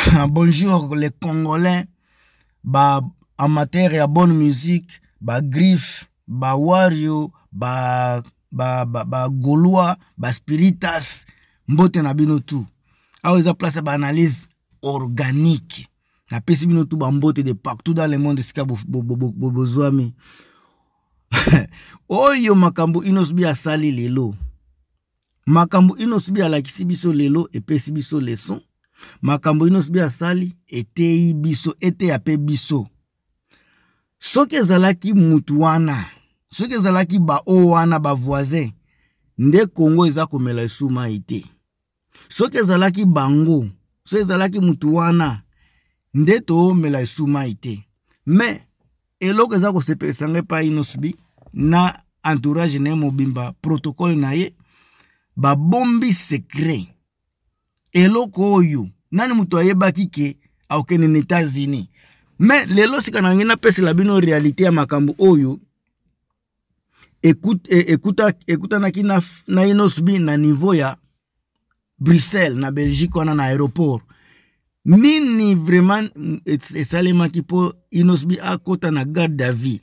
bonjour les congolais baamatere ya bonne musique bagriffe bawario bagaulois ba, ba, ba baspiritas mbote na bino tu awa eza place ya baanalyse organique napesi bino tu bambote de partout dans le monde esika bozwami oyo makambo inosubi asali lelo makambo inosubi alakisi biso lelo epesi biso leson makambo nyonso mpe asali eteyi biso eteya mpe biso soki ezalaki mutu wana soki ezalaki baoyo wana bavoisin nde kongo eza komela esumai te soki ezalaki bango soki ezalaki mutu wana nde toomela esumai te me eloko eza kosepelisa ngai epai nosibi na entourage na ye mobimba protokole na ye babombi sekret eloko oyo nani moto ayebaki ke akokende na etats-unis me lelo sika nangi napesela bino réalité ya makambo oyo e-, ekutanaki na inosbi na niveau ya bruxelles na belgique wana na aéroport nini vraiment e-, e-, esalemaki mpo inosbi akota na garde davie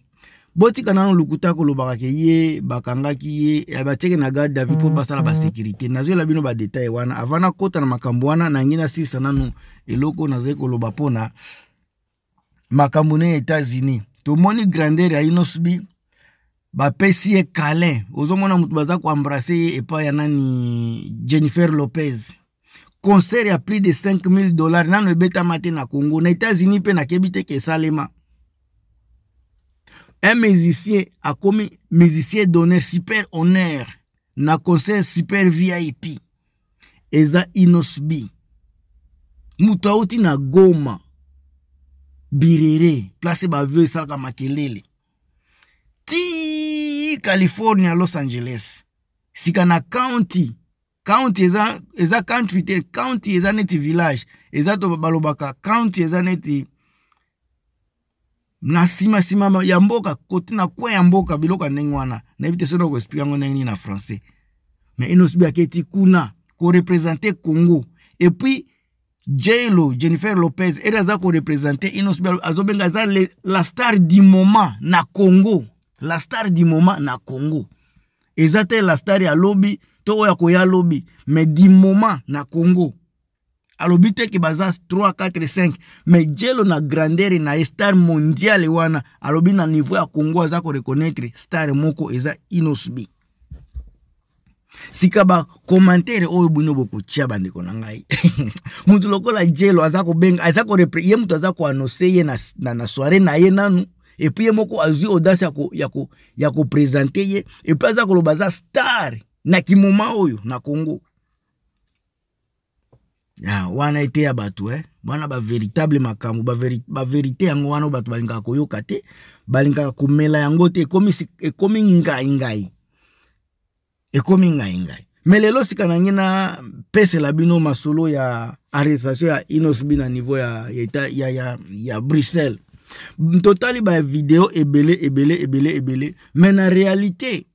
botika na lukuta kolobaka ke ye bakangaki ye eh, batiaki na garde david mpo mm, basala basekurité mm. nazoyela bino badetail wana avant nakota na makambo wana nangi nasilisa nanu eloko nazali koloba mpona makambo na états-unis tomoni grandeur ya inosbi bapesi ye calin ozomona moto baza koembrase ye epai ya nani jennifer lopez concert ya plus de 5000 dollars nano ebetama te na congo na états-unis mpe nakebi te ke esalema un musicien akomi musicien d'honneur super honneur na concert super vip eza inosbi moto auti na goma birere place bavio esalaka makelele ti california los angeles sika na county county eza, eza country te county eza neti village eza to balobaka county eza neti na nsimasima ya mboka kote na kue ya mboka biloko ya ndenge wana nayebi te soki nakoexplike yango ndenge nini na français mais inosi biaka eti kuna korepresente congo epuis jelo jennifer lopez ete aza korepresente inosi bia azobenga aza la star du moment na congo la star du moment na congo eza te la star ya lobi to oyo akoya lobi mais du moment na congo alobi teke baza 3 4 5 me jelo na grandeur na ye star mondiale wana alobi na niveau ya congo aza koreconnaitre star moko eza inosbi sika bakomantere oyo bino bokotia bandeko na ngai motu lokola jelo aza kobenga aza korepre ye moto aza koanonse ye na, na, na soire na ye nanu epui ye moko azwi audace ya, ko, ya, ko, ya koprésente ye epui aza koloba aza star na kimoma oyo na congo ya wana ete ya bato eh? wana bavéritable makambo baverité yango wana bato balingaka koyoka te balingaka komela yango te ekomi ngaingai ekomi ngaingai me lelo sika nange napesela bino masolo ya arrestation ya inosbi na niveau ya, ya, ya, ya, ya bruxelles totali bavideo ebele ebele ebele ebele me na réalité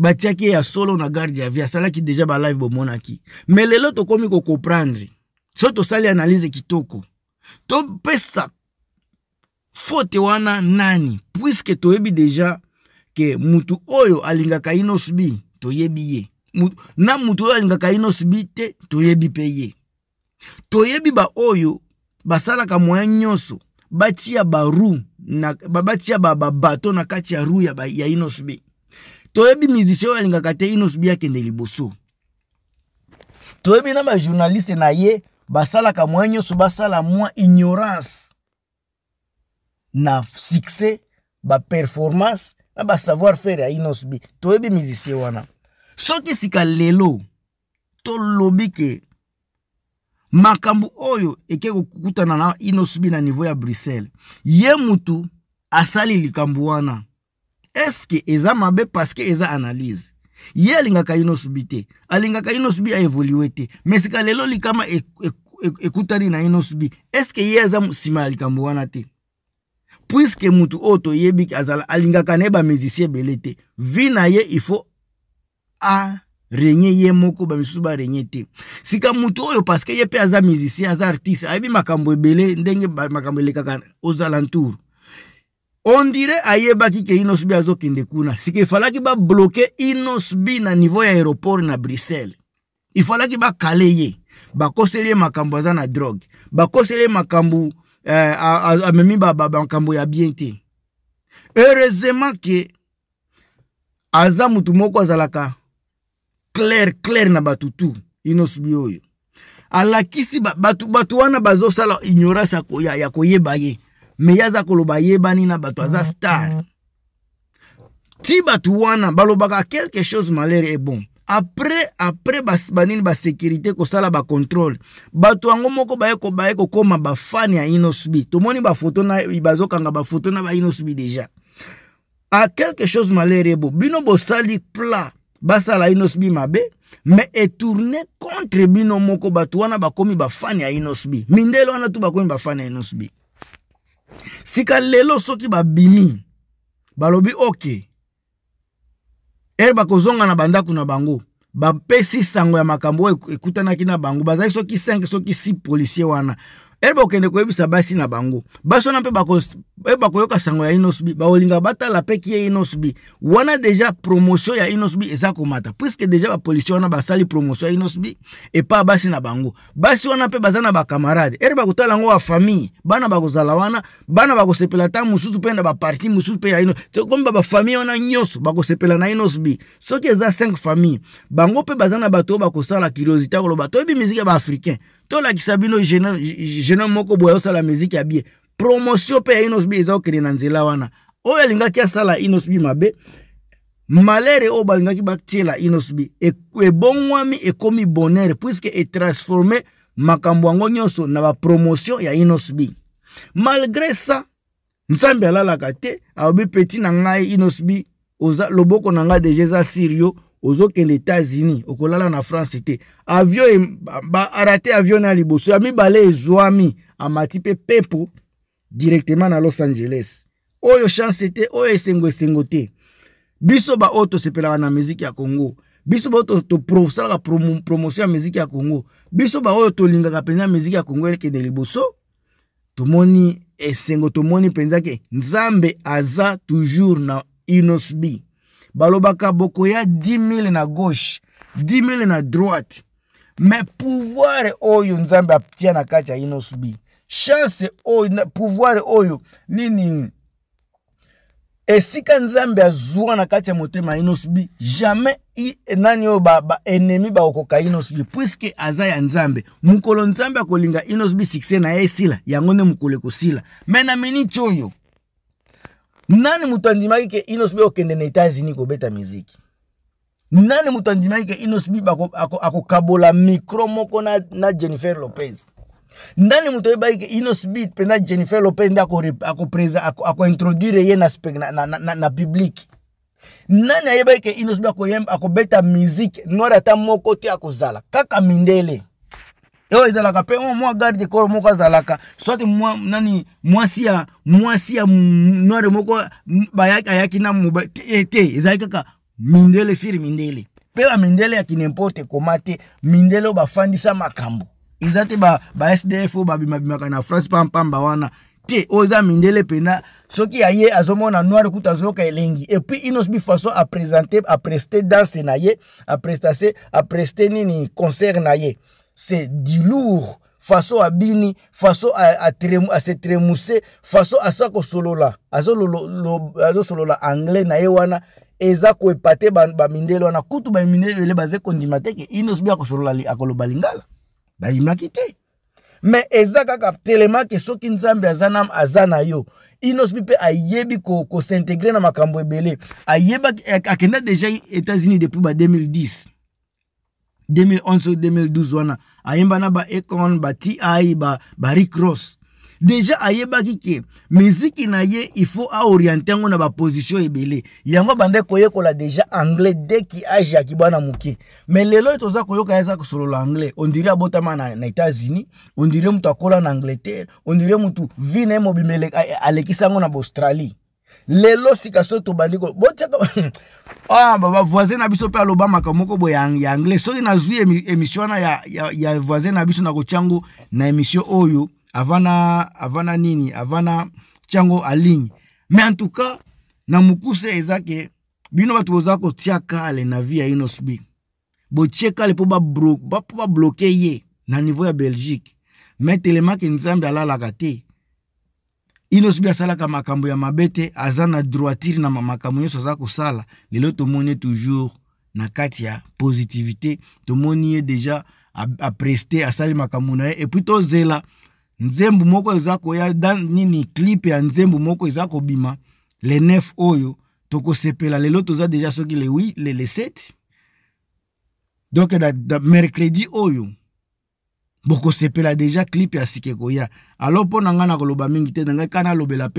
batiaki ye ya solo na garde ya vie asalaki deja balive bomonaki me lelo tokómi kokomprendre so tosali analyse kitoko topesa fote wana nani puiske toyebi deja ke mutu oyo alingaka inosu bi toyebi ye na mutu oyo alingaka inosu bi te toyebi mpe ye toyebi baoyo basalaka moya nyonso batia baru batia babato na kati ya ru ya, ba, ya inosu bi toyebi musicien oyo alingaka te ino subi akende liboso toyebi na bajournaliste na ye basalaka mwa nyonso basala mwa ignorance na succès baperformance na basavoir faire ya ino subi toyebi musicien wana soki sika lelo tolobi ke makambo oyo eke kokutana na ino subi na niveau ya bruxelles ye mutu asali likambo wana eske eza mabe parceke eza analyse ye alingaka inosubi te alingaka inosubi aevolue te me sika lelo likama ekutani e, e, na inosubi eske ye aza nsima ya likambo wana te puiske mutu oyo toyebi azala alingaka na ye bamezisi ebele te vi na ye ifo arenye ye moko bamisusu barenye te sika mutu oyo parceke ye mpe aza musicien aza artiste ayebi makambo ebele ndenge makambo elekaka aux alentours ondire ayebaki ke inosbi azokende kuna sike efalaki babloke inosbi na niveau ya aéroport na bruxelles efalaki bakale ye bakoseli ye makambo aza na drogue bakoseli ye makambo eh, amemi makambo ya bien te heureusement ke aza mutu moko azalaka claire claire na bato tu inosbi oyo alakisi bato wana bazosala ignorance ya koyeba ye me ye aza koloba ayebani na bato aza star mm-hmm. ti bato wana balobaka quelque chose malheur e bon apres apres banini basécurité kosala bacontrôle bato yango moko baye kokóma bafani ya inosbi tomoni bafoto bazokanga bafoto na bainosbi déjà a quelque chose malheur e bon bino bosali plat basala inosbi mabe me etourne contre bino moko bato wana bakomi bafani ya inosbi mindele wana tu bakomi bafani ya inosbi sika lelo soki babimi balobi ok ere bakozonga na bandako na bango bapesi sango ya makambo oyo ekutanaki na bango bazalaki soki 5 soki 6 policier wana ere bakokende koyebisa basi na bango basi wana mpe eh, bakoyoka sango ya inosbi bakolinga batala mpe kie inosbi wana deja promotion ya inosbi eza komata puiske deja bapolisie wana basali promotion ya inosbi epa basi na bango basi wana mpe baza na bakamarade ere bakotala yango bafamille bana bakozala wana bana bakosepela ta mosusu mpe na baparti mosusu mpe ya komi babafamille wana nyonso bakosepela na inosbi soki eza 5 famille bango mpe baza na bato oyo bakosala curiosité ya koloba toyebi miziki ya baafricain tolakisa bino jeune moko boye osala miziki ya bie promotion mpe ya inosbi eza okende na nzela wana oyo alingaki asala inosbi mabe malere oyo balingaki batiela inosbi e-, ebongwami ekomi bonere puiske etransforme makambo yango nyonso na bapromotion ya inosbi malgré ça nzambe alalaka te alobi peti na ngai inosbi oza loboko na ngai deja eza sirio ozokende états-unis okolala na france te avion e, baarate avion na liboso ya mibale ezwami amati mpe pepo directement na los angeles oyo chance te oyo esengo esengo te biso baoyo tosepelaka na miziki ya congo biso baoyo tosalaka promotion ya miziki ya congo biso baoyo tolingaka mpenza miziki ya congo ekende liboso tomoni esengo tomoni mpenza ke nzambe aza toujours na inosbi balobaka bokoya 10000 na gauche 10000 na droite me pouvoir oyo nzambe atia na kati ya inosbi chance oyo pouvoir oyo nini esika nzambe azwa na kati ya motema inosbi jamais nani oyo baennemi ba baokoka inosbi puiske aza ya nzambe mokolo nzambe akolinga inosbi sukse na ye esila yango nde mokolo ekosila me na miniti oyo nani mutu andimaki ke inosibi okende na etats kobeta miziki nani mutu andimaki ke inosibi akokabola ako, ako mikro moko na, na jennifer lopez ndani mutu oyebaki ke inosbi mpenza jennifer lopez nde akointroduire ako, ako, ako ye na, na, na, na, na publike nani ayebaki ke inosbi akobeta musike noire ata moko te akozala kaka mindele oyo ezalaka mpe oh, mwa garde corps moko azalaka soit nani mwasi ya mwasi ya noire moko ayaki na eh, te ezali kaka mindele sur mindele mpe bamindele ya kinemporte koma te mindele oyo bafandisa makambo eza te basdf oyo babimabimaka na france pampamba wana te oyo eza mindele mpenza soki aye azomona noire kuta azoyoka elengi epuis inosbi façon apresente apreste danse na ye aprestase apreste nini concert na ye c'est du lourd faso abini faso ase tremuse faso aza kosolola azosolola anglais na ye wana eza koyepa te bamindele wana kutu bamindele ebele baza kondima te ke ino sobi akosolola akoloba lingala bayimaki te me eza kaka telema ke soki nzambe aza na aza na yo inosbi mpe ayebi kosintegre ko na makambo ebele akenda deja etats-unis depuis ba 2010 2011-2012 wana ayembana ba econ ba ti ba, ba rick ross deja ayebaki ke miziki na ye ifo aoriente yango na baposition ebele yango bande koyekola deja anglais deki age yaki bwana moke me lelo toza koyoka eza kosolola anglais ondire abotama na, na états-unis ondire moto akola na angleterre ondire motu vi na ye mobimele alekisa yango na baaustralie lelo sika soki tobandi botiaka ah, bavoisin na biso mpe aloba makambo moko boye ya anglais soki nazwi émission wana ya, ya, ya voisin na biso na kotiango na émission oyo avana avana nini avana tiango aligne mais en tout cas na mokuse eza ke bino bato boza kotia kale na vie ya inos b botie kale mpo babloke ye na niveau ya belgique mai telema ke nzambe alalaka te ye nyonso mpe asalaka makambo ya mabe te aza na droitire na makambo nyonso aza kosala lelo tomoni ye toujours na kati ya positivité tomoni ye deja apreste asali makambo na ye epuis tozela nzembo moko eza koya nini klipe ya nzembo moko eza kobima le nef oyo tokosepela lelo toza deja soki le 8 le, le 7 donc da, da mercredi oyo bokosepela deja clip ya sika ekoya alors mpo na ngai na koloba mingi te na ngai kana alobela mpe